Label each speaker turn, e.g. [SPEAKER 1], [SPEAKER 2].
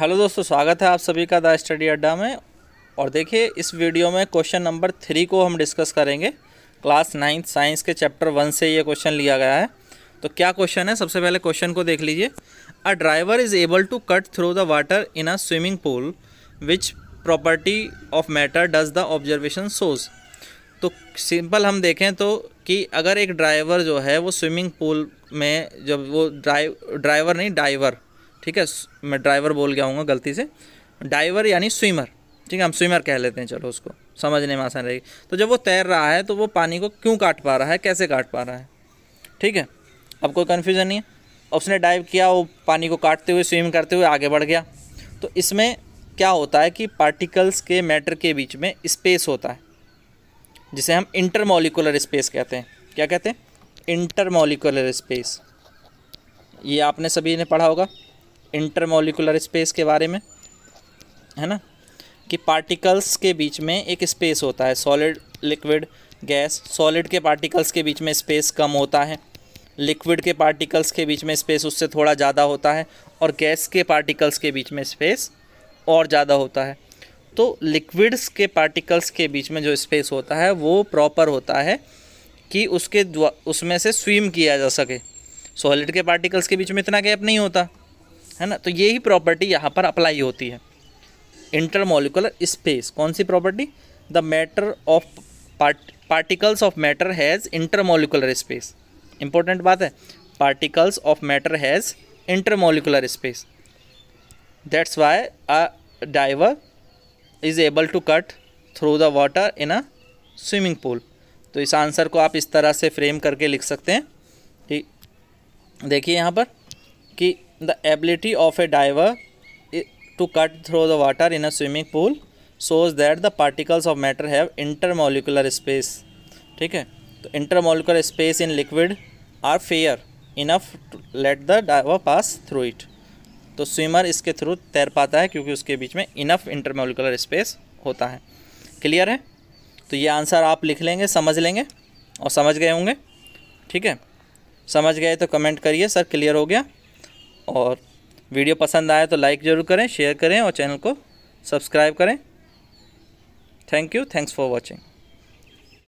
[SPEAKER 1] hello दोस्तों स्वागत है आप सभी का द स्टडी अड्डा में और देखिए इस वीडियो में क्वेश्चन नंबर थ्री को हम डिस्कस करेंगे क्लास नाइन्थ साइंस के चैप्टर वन से ये क्वेश्चन लिया गया है तो क्या क्वेश्चन है सबसे पहले क्वेश्चन को देख लीजिए a driver is able to cut through the water in a swimming pool which property of matter does the observation shows तो सिंपल हम देखें तो कि अगर एक ड्राइवर जो है वो स्विमिंग पूल में जब वो ड्राइव ड्राइवर नहीं डाइवर ठीक है मैं ड्राइवर बोल गया हूँ गलती से डाइवर यानी स्विमर ठीक है हम स्विमर कह लेते हैं चलो उसको समझने में आसान रहेगी तो जब वो तैर रहा है तो वो पानी को क्यों काट पा रहा है कैसे काट पा रहा है ठीक है अब कोई कन्फ्यूज़न नहीं है उसने डाइव किया वो पानी को काटते हुए स्विम करते हुए आगे बढ़ गया तो इसमें क्या होता है कि पार्टिकल्स के मैटर के बीच में स्पेस होता है जिसे हम इंटरमोलिकुलर स्पेस कहते हैं क्या कहते हैं इंटरमोलिकुलर स्पेस ये आपने सभी ने पढ़ा होगा इंटरमोलिकुलर स्पेस के बारे में है ना कि पार्टिकल्स के बीच में एक स्पेस होता है सॉलिड लिक्विड गैस सॉलिड के पार्टिकल्स के बीच में स्पेस कम होता है लिक्विड के पार्टिकल्स के बीच में स्पेस उससे थोड़ा ज़्यादा होता है और गैस के पार्टिकल्स के बीच में स्पेस और ज़्यादा होता है तो लिक्विड्स के पार्टिकल्स के बीच में जो स्पेस होता है वो प्रॉपर होता है कि उसके उसमें से स्विम किया जा सके सॉलिड के पार्टिकल्स के बीच में इतना गैप नहीं होता है ना तो यही प्रॉपर्टी यहाँ पर अप्लाई होती है इंटरमोलिकुलर स्पेस कौन सी property the matter of particles of matter has intermolecular space important बात है particles of matter has intermolecular space that's why a diver is able to cut through the water in a swimming pool तो इस answer को आप इस तरह से frame करके लिख सकते हैं कि देखिए यहाँ पर कि the ability of a diver to cut through the water in a swimming pool shows that the particles of matter have intermolecular space ठीक है तो intermolecular space in liquid are fair enough to let the diver pass through it तो swimmer इसके through तैर पाता है क्योंकि उसके बीच में इनफ इंटरमोलिकुलर स्पेस होता है क्लियर है तो ये आंसर आप लिख लेंगे समझ लेंगे और समझ गए होंगे ठीक है समझ गए तो कमेंट करिए सर क्लियर हो गया और वीडियो पसंद आए तो लाइक ज़रूर करें शेयर करें और चैनल को सब्सक्राइब करें thank you thanks for watching